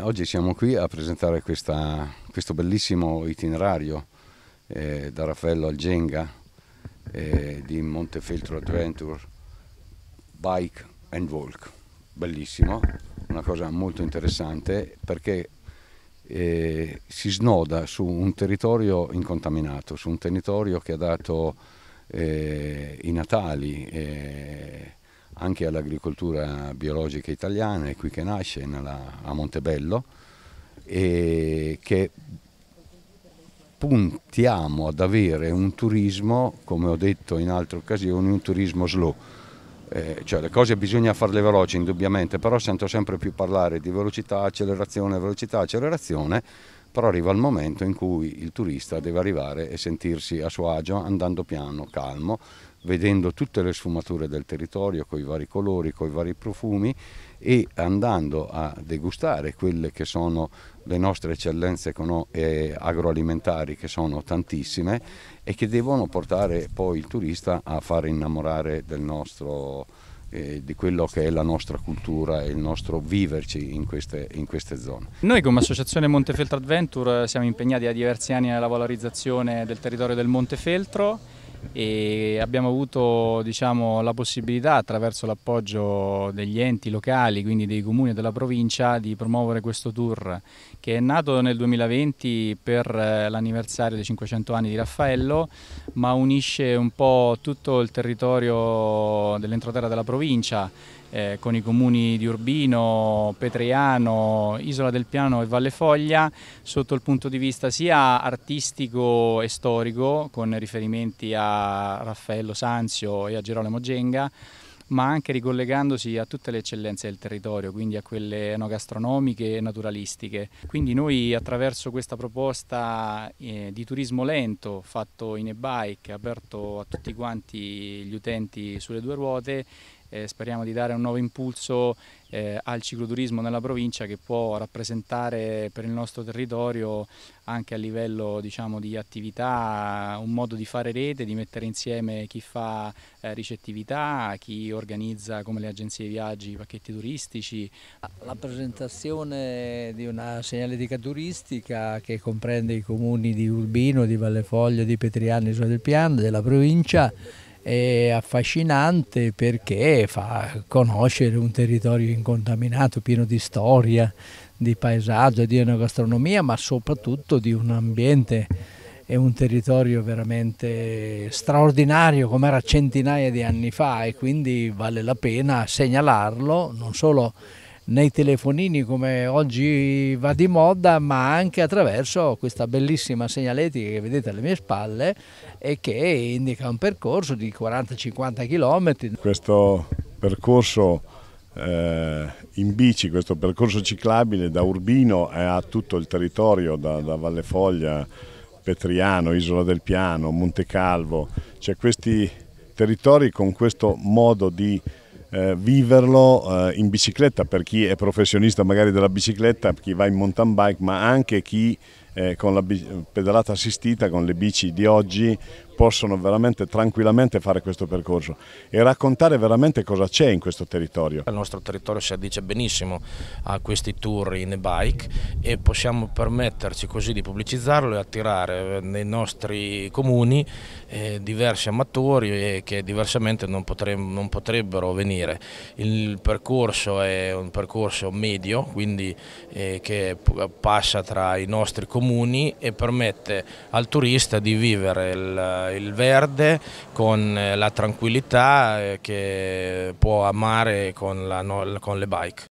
Oggi siamo qui a presentare questa, questo bellissimo itinerario eh, da Raffaello al Genga eh, di Montefeltro Adventure Bike and Walk. Bellissimo, una cosa molto interessante perché eh, si snoda su un territorio incontaminato, su un territorio che ha dato eh, i natali eh, anche all'agricoltura biologica italiana, è qui che nasce, nella, a Montebello, e che puntiamo ad avere un turismo, come ho detto in altre occasioni, un turismo slow. Eh, cioè le cose bisogna farle veloci indubbiamente, però sento sempre più parlare di velocità, accelerazione, velocità, accelerazione però arriva il momento in cui il turista deve arrivare e sentirsi a suo agio andando piano, calmo, vedendo tutte le sfumature del territorio con i vari colori, con i vari profumi e andando a degustare quelle che sono le nostre eccellenze eh, agroalimentari che sono tantissime e che devono portare poi il turista a far innamorare del nostro eh, di quello che è la nostra cultura e il nostro viverci in queste, in queste zone. Noi come associazione Montefeltro Adventure eh, siamo impegnati da diversi anni nella valorizzazione del territorio del Montefeltro e abbiamo avuto diciamo, la possibilità attraverso l'appoggio degli enti locali, quindi dei comuni e della provincia, di promuovere questo tour che è nato nel 2020 per eh, l'anniversario dei 500 anni di Raffaello, ma unisce un po' tutto il territorio dell'entroterra della provincia eh, con i comuni di Urbino, Petriano, Isola del Piano e Valle Foglia sotto il punto di vista sia artistico e storico con riferimenti a Raffaello Sanzio e a Gerolamo Genga ma anche ricollegandosi a tutte le eccellenze del territorio, quindi a quelle enogastronomiche e naturalistiche. Quindi noi attraverso questa proposta eh, di turismo lento fatto in e-bike, aperto a tutti quanti gli utenti sulle due ruote, eh, speriamo di dare un nuovo impulso eh, al cicloturismo nella provincia che può rappresentare per il nostro territorio anche a livello diciamo, di attività un modo di fare rete, di mettere insieme chi fa eh, ricettività, chi organizza come le agenzie di viaggi i pacchetti turistici. La presentazione di una segnaletica turistica che comprende i comuni di Urbino, di Vallefoglio, di Petriano, cioè Isola del Piano, della provincia è affascinante perché fa conoscere un territorio incontaminato, pieno di storia, di paesaggio, di gastronomia, ma soprattutto di un ambiente e un territorio veramente straordinario come era centinaia di anni fa e quindi vale la pena segnalarlo non solo nei telefonini come oggi va di moda, ma anche attraverso questa bellissima segnaletica che vedete alle mie spalle e che indica un percorso di 40-50 km. Questo percorso eh, in bici, questo percorso ciclabile da Urbino a tutto il territorio, da, da Valle Foglia, Petriano, Isola del Piano, Monte Calvo, cioè questi territori con questo modo di eh, viverlo eh, in bicicletta per chi è professionista magari della bicicletta, chi va in mountain bike, ma anche chi eh, con la pedalata assistita, con le bici di oggi, possono veramente tranquillamente fare questo percorso e raccontare veramente cosa c'è in questo territorio. Il nostro territorio si addice benissimo a questi tour in bike e possiamo permetterci così di pubblicizzarlo e attirare eh, nei nostri comuni eh, diversi amatori che diversamente non, non potrebbero venire. Il percorso è un percorso medio, quindi eh, che passa tra i nostri comuni comuni e permette al turista di vivere il, il verde con eh, la tranquillità eh, che può amare con, la, con le bike.